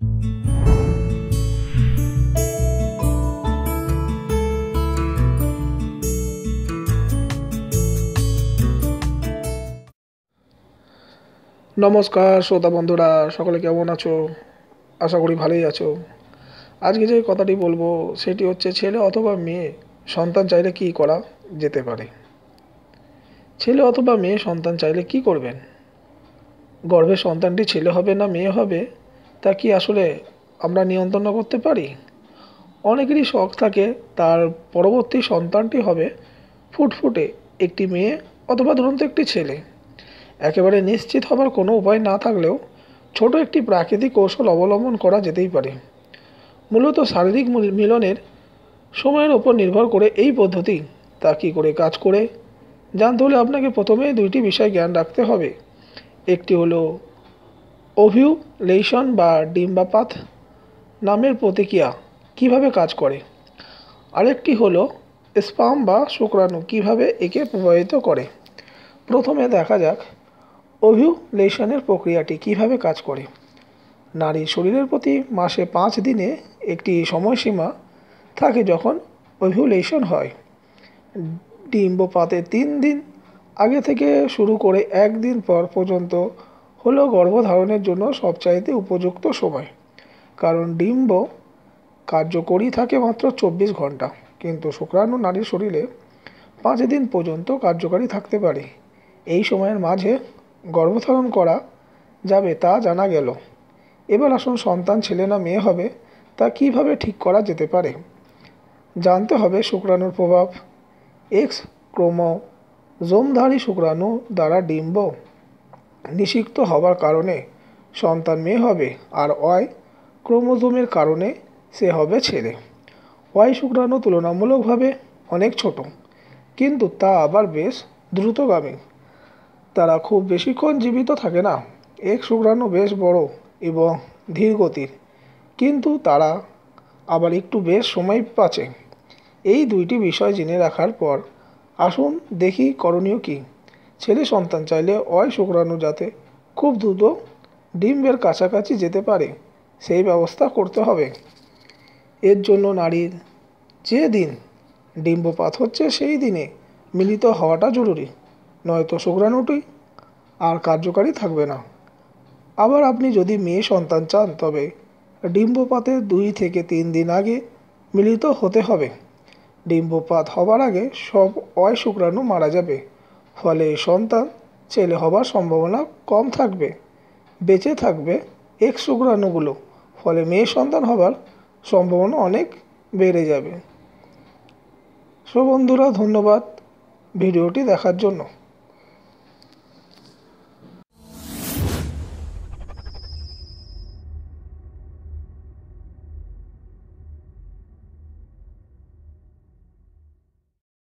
নমস্কার শ্রোতা বন্ধুরা সকলে কেমন আছো আশা করি ভালোই আছো আজকে যে কথাটি বলবো সেটি হচ্ছে ছেলে অথবা মেয়ে সন্তান চাইলে কি করা যেতে পারে ছেলে অথবা মেয়ে সন্তান চাইলে কি করবেন গর্ভের সন্তানটি ছেলে হবে না মেয়ে হবে তা কি আসলে আমরা নিয়ন্ত্রণ করতে পারি অনেকেরই শখ থাকে তার পরবর্তী সন্তানটি হবে ফুটফুটে একটি মেয়ে অথবা দুরন্ত একটি ছেলে একেবারে নিশ্চিত হবার কোনো উপায় না থাকলেও ছোট একটি প্রাকৃতিক কৌশল অবলম্বন করা যেতেই পারে মূলত শারীরিক মিলনের সময়ের ওপর নির্ভর করে এই পদ্ধতি তা কী করে কাজ করে জানতে হলে আপনাকে প্রথমে দুইটি বিষয় জ্ঞান রাখতে হবে একটি হলো ওভিউলেশন বা ডিম্বাপাত নামের প্রতিক্রিয়া কিভাবে কাজ করে আরেকটি হলো স্পাম বা শুক্রাণু কিভাবে একে প্রভাবিত করে প্রথমে দেখা যাক ওভিউলেশনের প্রক্রিয়াটি কিভাবে কাজ করে নারীর শরীরের প্রতি মাসে পাঁচ দিনে একটি সময়সীমা থাকে যখন ওভিউলেশন হয় ডিম্বপাতে তিন দিন আগে থেকে শুরু করে একদিন পর পর্যন্ত হলো গর্ভধারণের জন্য সবচাইতে উপযুক্ত সময় কারণ ডিম্ব কার্যকরী থাকে মাত্র চব্বিশ ঘন্টা কিন্তু শুক্রাণু নারীর শরীরে পাঁচ দিন পর্যন্ত কার্যকারী থাকতে পারে এই সময়ের মাঝে গর্ভধারণ করা যাবে তা জানা গেল এবার আসুন সন্তান ছেলে না মেয়ে হবে তা কিভাবে ঠিক করা যেতে পারে জানতে হবে শুক্রাণুর প্রভাব এক্স জমধারী শুক্রাণু দ্বারা ডিম্ব নিষিক্ত হবার কারণে সন্তান মেয়ে হবে আর অয় ক্রোমোজোমের কারণে সে হবে ছেলে ওয়াই শুক্রাণু তুলনামূলকভাবে অনেক ছোট কিন্তু তা আবার বেশ দ্রুতগামী তারা খুব বেশিক্ষণ জীবিত থাকে না এক শুক্রাণু বেশ বড় এবং ধীর গতির কিন্তু তারা আবার একটু বেশ সময় পাচে এই দুইটি বিষয় জেনে রাখার পর আসুন দেখি করণীয় কী ছেলে সন্তান চাইলে অয় শুক্রাণু যাতে খুব দ্রুত ডিম্বের কাছাকাছি যেতে পারে সেই ব্যবস্থা করতে হবে এর জন্য নারীর যে দিন ডিম্বপাত হচ্ছে সেই দিনে মিলিত হওয়াটা জরুরি নয়তো শুক্রাণুটি আর কার্যকারী থাকবে না আবার আপনি যদি মেয়ে সন্তান চান তবে ডিম্বপাতের দুই থেকে তিন দিন আগে মিলিত হতে হবে ডিম্বপাত হবার আগে সব অয় শুক্রাণু মারা যাবে ফলে সন্তান ছেলে হবার সম্ভাবনা কম থাকবে বেঁচে থাকবে এক শুক্রাণুগুলো ফলে মেয়ে সন্তান হবার সম্ভাবনা অনেক বেড়ে যাবে সুবন্ধুরা ধন্যবাদ ভিডিওটি দেখার জন্য